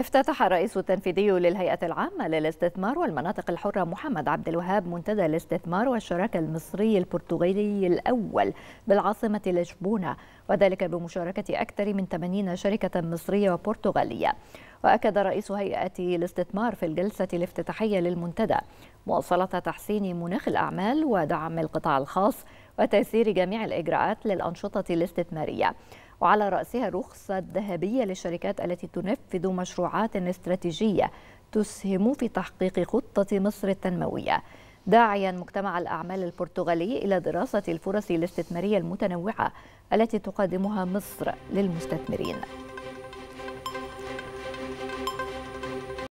افتتح الرئيس التنفيذي للهيئة العامة للاستثمار والمناطق الحرة محمد عبد الوهاب منتدى الاستثمار والشراكة المصري البرتغالي الأول بالعاصمة لشبونة وذلك بمشاركة أكثر من 80 شركة مصرية وبرتغالية وأكد رئيس هيئة الاستثمار في الجلسة الافتتاحية للمنتدى مواصلة تحسين مناخ الأعمال ودعم القطاع الخاص وتيسير جميع الإجراءات للأنشطة الاستثمارية وعلى رأسها رخصة ذهبية للشركات التي تنفذ مشروعات استراتيجية تسهم في تحقيق خطة مصر التنموية داعيا مجتمع الأعمال البرتغالي إلى دراسة الفرص الاستثمارية المتنوعة التي تقدمها مصر للمستثمرين